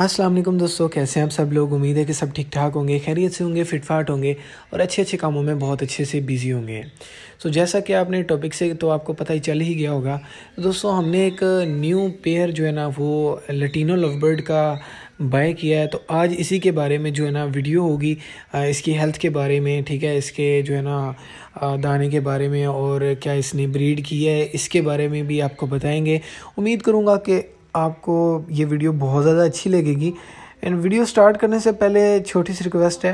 अस्सलाम वालेकुम दोस्तों कैसे हैं आप सब लोग उम्मीद है कि सब ठीक ठाक होंगे खैरियत से होंगे फिटफाट होंगे और अच्छे अच्छे कामों में बहुत अच्छे से बिजी होंगे सो so, जैसा कि आपने टॉपिक से तो आपको पता ही चल ही गया होगा दोस्तों हमने एक न्यू पेयर जो है ना वो लटीनो लवबर्ड का बाय किया है तो आज इसी के बारे में जो है ना वीडियो होगी इसकी हेल्थ के बारे में ठीक है इसके जो है ना दाने के बारे में और क्या इसने ब्रीड की है इसके बारे में भी आपको बताएंगे उम्मीद करूँगा कि आपको ये वीडियो बहुत ज़्यादा अच्छी लगेगी एंड वीडियो स्टार्ट करने से पहले छोटी सी रिक्वेस्ट है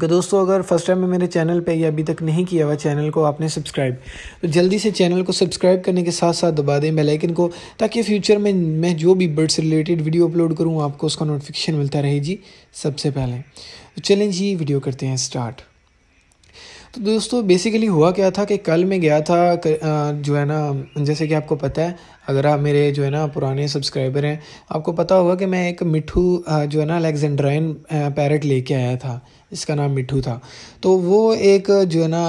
कि दोस्तों अगर फर्स्ट टाइम में मेरे चैनल पे या अभी तक नहीं किया हुआ चैनल को आपने सब्सक्राइब तो जल्दी से चैनल को सब्सक्राइब करने के साथ साथ दबा दें बेल आइकन को ताकि फ्यूचर में मैं जो भी बर्ड्स रिलेटेड वीडियो अपलोड करूँ आपको उसका नोटिफिकेशन मिलता रहे जी सबसे पहले तो चलें जी वीडियो करते हैं स्टार्ट तो दोस्तों बेसिकली हुआ क्या था कि कल मैं गया था जो है ना जैसे कि आपको पता है अगर आप मेरे जो है ना पुराने सब्सक्राइबर हैं आपको पता होगा कि मैं एक मिठू जो है ना अलेक्जेंड्राइन पैरट लेके आया था इसका नाम मिठू था तो वो एक जो है ना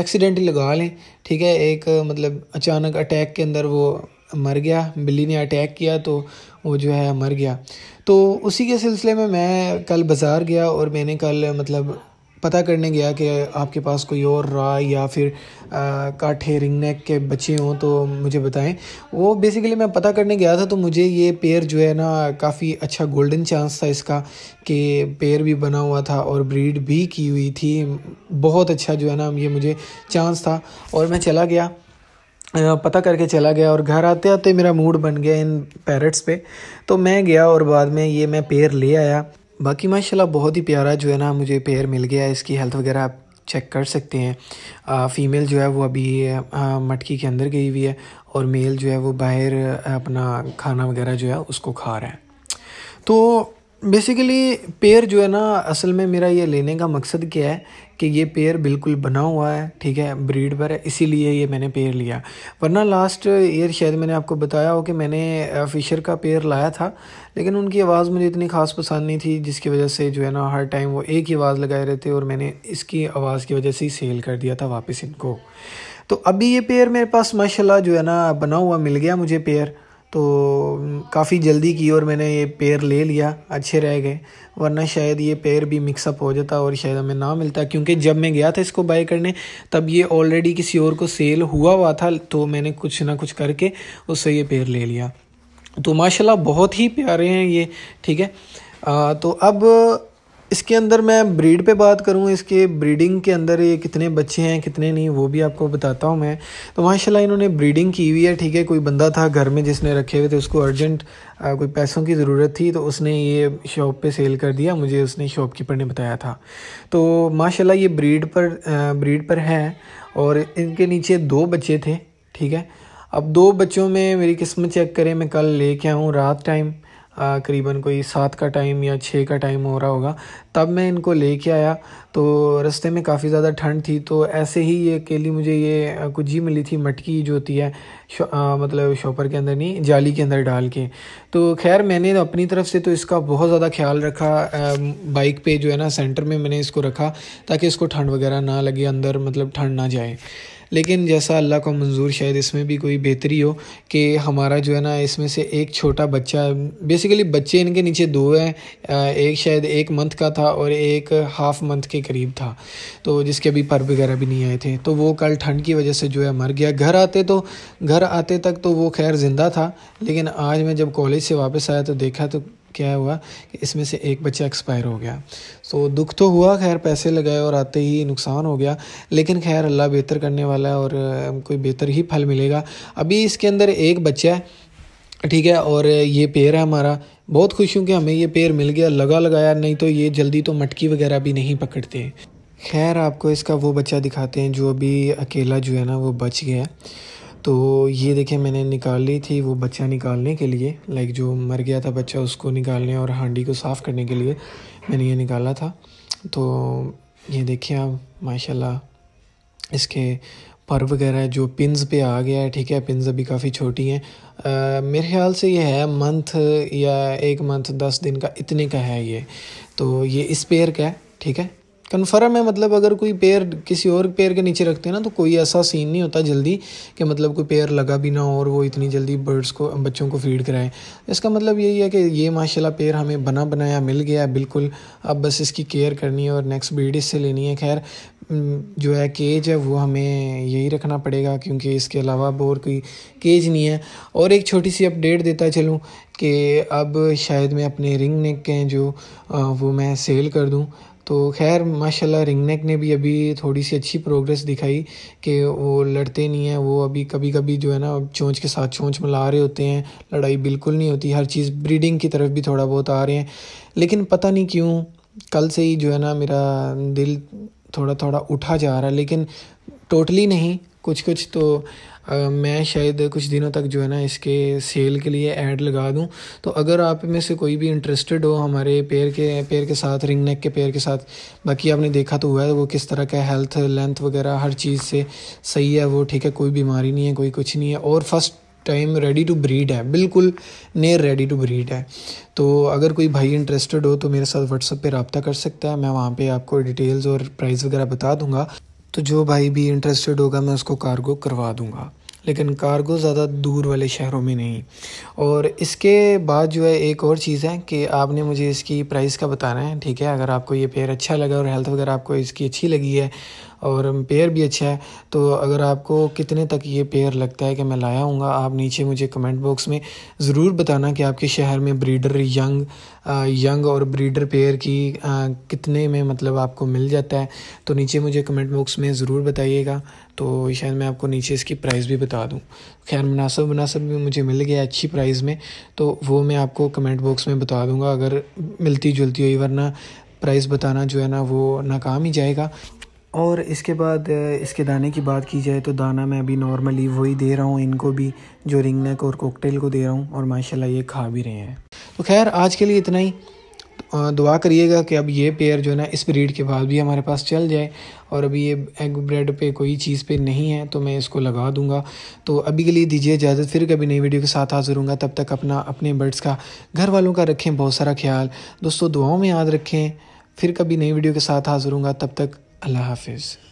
एक्सीडेंट लगा लें ठीक है एक मतलब अचानक अटैक के अंदर वो मर गया बिल्ली ने अटैक किया तो वो जो है मर गया तो उसी के सिलसिले में मैं कल बाज़ार गया और मैंने कल मतलब पता करने गया कि आपके पास कोई और रहा या फिर काठे रिंग नेक के बच्चे हों तो मुझे बताएं वो बेसिकली मैं पता करने गया था तो मुझे ये पेयर जो है ना काफ़ी अच्छा गोल्डन चांस था इसका कि पेयर भी बना हुआ था और ब्रीड भी की हुई थी बहुत अच्छा जो है ना ये मुझे चांस था और मैं चला गया पता करके चला गया और घर आते आते मेरा मूड बन गया इन पैरट्स पे तो मैं गया और बाद में ये मैं पेयर ले आया बाकी माशाल्लाह बहुत ही प्यारा जो है ना मुझे पेयर मिल गया है इसकी हेल्थ वगैरह आप चेक कर सकते हैं फ़ीमेल जो है वो अभी मटकी के अंदर गई हुई है और मेल जो है वो बाहर अपना खाना वगैरह जो है उसको खा रहा है तो बेसिकली पेड़ जो है ना असल में मेरा ये लेने का मकसद क्या है कि ये पेयर बिल्कुल बना हुआ है ठीक है ब्रीड पर है इसीलिए ये मैंने पेड़ लिया वरना लास्ट ईयर शायद मैंने आपको बताया हो कि मैंने फ़िशर का पेड़ लाया था लेकिन उनकी आवाज़ मुझे इतनी ख़ास पसंद नहीं थी जिसकी वजह से जो है ना हर टाइम वो एक ही आवाज़ लगाए रहते और मैंने इसकी आवाज़ की वजह से ही सेल कर दिया था वापस इनको तो अभी ये पेयर मेरे पास माशाल्लाह जो है ना बना हुआ मिल गया मुझे पेयर तो काफ़ी जल्दी की और मैंने ये पेयर ले लिया अच्छे रह गए वरना शायद ये पेयर भी मिक्सअप हो जाता और शायद हमें ना मिलता क्योंकि जब मैं गया था इसको बाय करने तब ये ऑलरेडी किसी और को सेल हुआ हुआ था तो मैंने कुछ ना कुछ करके उससे ये पेयर ले लिया तो माशाल्लाह बहुत ही प्यारे हैं ये ठीक है आ, तो अब इसके अंदर मैं ब्रीड पे बात करूँ इसके ब्रीडिंग के अंदर ये कितने बच्चे हैं कितने नहीं वो भी आपको बताता हूँ मैं तो माशाल्लाह इन्होंने ब्रीडिंग की हुई है ठीक है कोई बंदा था घर में जिसने रखे हुए थे उसको अर्जेंट कोई पैसों की ज़रूरत थी तो उसने ये शॉप पे सेल कर दिया मुझे उसने शॉपकीपर ने बताया था तो माशाला ये ब्रीड पर ब्रीड पर हैं और इनके नीचे दो बच्चे थे ठीक है अब दो बच्चों में मेरी किस्मत चेक करें मैं कल ले आऊँ रात टाइम करीबन कोई सात का टाइम या छः का टाइम हो रहा होगा तब मैं इनको लेके आया तो रस्ते में काफ़ी ज़्यादा ठंड थी तो ऐसे ही ये अकेली मुझे ये कुछ ही मिली थी मटकी जो होती है शो, आ, मतलब शॉपर के अंदर नहीं जाली के अंदर डाल के तो खैर मैंने अपनी तरफ से तो इसका बहुत ज़्यादा ख्याल रखा बाइक पे जो है ना सेंटर में मैंने इसको रखा ताकि इसको ठंड वगैरह ना लगे अंदर मतलब ठंड ना जाए लेकिन जैसा अल्लाह को मंजूर शायद इसमें भी कोई बेहतरी हो कि हमारा जो है ना इसमें से एक छोटा बच्चा बेसिकली बच्चे इनके नीचे दो हैं एक शायद एक मंथ का था और एक हाफ़ मंथ के करीब था तो जिसके अभी पर वगैरह भी नहीं आए थे तो वो कल ठंड की वजह से जो है मर गया घर आते तो घर आते तक तो वो खैर ज़िंदा था लेकिन आज मैं जब कॉलेज से वापस आया तो देखा तो क्या हुआ कि इसमें से एक बच्चा एक्सपायर हो गया सो so, दुख तो हुआ खैर पैसे लगाए और आते ही नुकसान हो गया लेकिन खैर अल्लाह बेहतर करने वाला है और कोई बेहतर ही फल मिलेगा अभी इसके अंदर एक बच्चा है ठीक है और ये पेड़ है हमारा बहुत खुश हूँ कि हमें ये पेड़ मिल गया लगा लगाया नहीं तो ये जल्दी तो मटकी वगैरह भी नहीं पकड़ते खैर आपको इसका वो बच्चा दिखाते हैं जो अभी अकेला जो है ना वो बच गया है तो ये देखिए मैंने निकाल ली थी वो बच्चा निकालने के लिए लाइक जो मर गया था बच्चा उसको निकालने और हांडी को साफ़ करने के लिए मैंने ये निकाला था तो ये देखिए आप माशाल्लाह इसके पर वगैरह जो पिन्स पे आ गया है ठीक है पिन्स अभी काफ़ी छोटी हैं मेरे ख्याल से ये है मंथ या एक मंथ दस दिन का इतने का है ये तो ये इस्पेयर का है ठीक है कन्फर्म है मतलब अगर कोई पैर किसी और पैर के नीचे रखते हैं ना तो कोई ऐसा सीन नहीं होता जल्दी कि मतलब कोई पैर लगा भी ना हो और वो इतनी जल्दी बर्ड्स को बच्चों को फीड कराएं इसका मतलब यही है कि ये माशाल्लाह पैर हमें बना बनाया मिल गया बिल्कुल अब बस इसकी केयर करनी है और नेक्स्ट ब्रीड इससे लेनी है खैर जो है केज है वो हमें यही रखना पड़ेगा क्योंकि इसके अलावा अब और कोई केज नहीं है और एक छोटी सी अपडेट देता चलूँ कि अब शायद मैं अपने रिंग नेक के हैं जो वो मैं सेल कर दूँ तो खैर माशाल्लाह नेक ने भी अभी थोड़ी सी अच्छी प्रोग्रेस दिखाई कि वो लड़ते नहीं हैं वो अभी कभी कभी जो है ना चोंच के साथ चोंच मिला रहे होते हैं लड़ाई बिल्कुल नहीं होती हर चीज़ ब्रीडिंग की तरफ भी थोड़ा बहुत आ रहे हैं लेकिन पता नहीं क्यों कल से ही जो है ना मेरा दिल थोड़ा थोड़ा उठा जा रहा है लेकिन टोटली नहीं कुछ कुछ तो आ, मैं शायद कुछ दिनों तक जो है ना इसके सेल के लिए ऐड लगा दूं तो अगर आप में से कोई भी इंटरेस्टेड हो हमारे पैर के पैर के साथ रिंग नेक के पैर के साथ बाकी आपने देखा तो हुआ है वो किस तरह का हेल्थ लेंथ वगैरह हर चीज़ से सही है वो ठीक है कोई बीमारी नहीं है कोई कुछ नहीं है और first time ready to breed है बिल्कुल नेर रेडी टू ब्रीड है तो अगर कोई भाई इंटरेस्टेड हो तो मेरे साथ व्हाट्सअप पे रबता कर सकता है मैं वहाँ पे आपको डिटेल्स और प्राइस वगैरह बता दूँगा तो जो भाई भी इंटरेस्टेड होगा मैं उसको कार्गो करवा दूँगा लेकिन कार्गो ज़्यादा दूर वाले शहरों में नहीं और इसके बाद जो है एक और चीज़ है कि आपने मुझे इसकी प्राइस का बताना है ठीक है अगर आपको ये पेयर अच्छा लगा और हेल्थ वगैरह आपको इसकी अच्छी लगी है और पेयर भी अच्छा है तो अगर आपको कितने तक ये पेयर लगता है कि मैं लाया हूँ आप नीचे मुझे कमेंट बॉक्स में ज़रूर बताना कि आपके शहर में ब्रीडर यंग यंग और ब्रीडर पेयर की आ, कितने में मतलब आपको मिल जाता है तो नीचे मुझे कमेंट बॉक्स में ज़रूर बताइएगा तो शायद मैं आपको नीचे इसकी प्राइस भी बता दूँ खैर मुनासब मुनासब भी मुझे मिल गया अच्छी प्राइस में तो वो मैं आपको कमेंट बॉक्स में बता दूँगा अगर मिलती जुलती हुई वरना प्राइस बताना जो है ना वो नाकाम ही जाएगा और इसके बाद इसके दाने की बात की जाए तो दाना मैं अभी नॉर्मली वही दे रहा हूँ इनको भी जो रिंगनेक और कोकटेल को दे रहा हूँ और माशाल्लाह ये खा भी रहे हैं तो खैर आज के लिए इतना ही दुआ करिएगा कि अब ये पेयर जो है ना इस ब्रीड के बाद भी हमारे पास चल जाए और अभी ये एग ब्रेड पे कोई चीज़ पे नहीं है तो मैं इसको लगा दूंगा तो अभी के लिए दीजिए इजाज़त फिर कभी नई वीडियो के साथ हाजिर हूँगा तब तक अपना अपने बर्ड्स का घर वालों का रखें बहुत सारा ख्याल दोस्तों दुआओं में याद रखें फिर कभी नई वीडियो के साथ हाजिर हूँगा तब तक अल्लाह हाफिज़